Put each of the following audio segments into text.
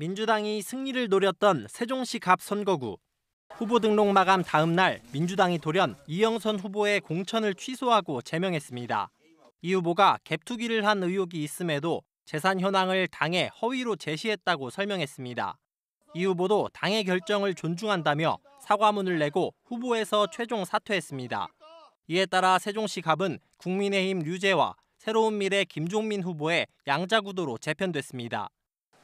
민주당이 승리를 노렸던 세종시 갑 선거구. 후보 등록 마감 다음 날 민주당이 돌연 이영선 후보의 공천을 취소하고 제명했습니다. 이 후보가 갭투기를 한 의혹이 있음에도 재산 현황을 당에 허위로 제시했다고 설명했습니다. 이 후보도 당의 결정을 존중한다며 사과문을 내고 후보에서 최종 사퇴했습니다. 이에 따라 세종시 갑은 국민의힘 류재와 새로운 미래 김종민 후보의 양자구도로 재편됐습니다.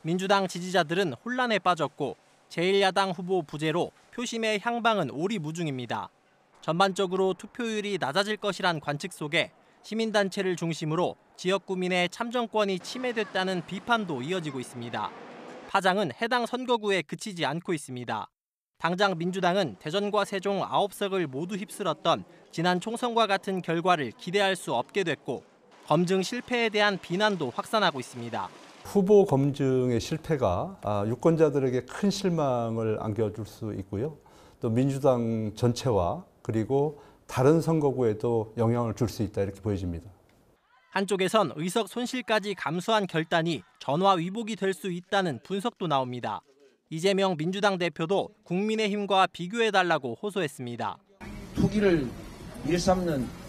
민주당 지지자들은 혼란에 빠졌고 제1야당 후보 부재로 표심의 향방은 오리무중입니다. 전반적으로 투표율이 낮아질 것이란 관측 속에 시민단체를 중심으로 지역 구민의 참정권이 침해됐다는 비판도 이어지고 있습니다. 파장은 해당 선거구에 그치지 않고 있습니다. 당장 민주당은 대전과 세종 9석을 모두 휩쓸었던 지난 총선과 같은 결과를 기대할 수 없게 됐고 검증 실패에 대한 비난도 확산하고 있습니다. 후보 검증의 실패가 아, 유권자들에게 큰 실망을 안겨줄 수 있고요. 또 민주당 전체와 그리고 다른 선거구에도 영향을 줄 수 있다 이렇게 보여집니다. 한쪽에선 의석 손실까지 감수한 결단이 전화 위복이 될 수 있다는 분석도 나옵니다. 이재명 민주당 대표도 국민의힘과 비교해달라고 호소했습니다. 투기를 일삼는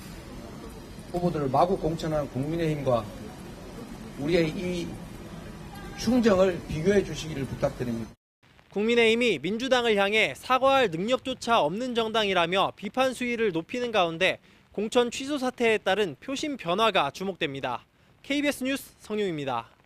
후보들을 마구 공천하는 국민의힘과 우리의 이 충정을 비교해 주시기를 부탁드립니다. 국민의힘이 민주당을 향해 사과할 능력조차 없는 정당이라며 비판 수위를 높이는 가운데 공천 취소 사태에 따른 표심 변화가 주목됩니다. KBS 뉴스 성유입니다.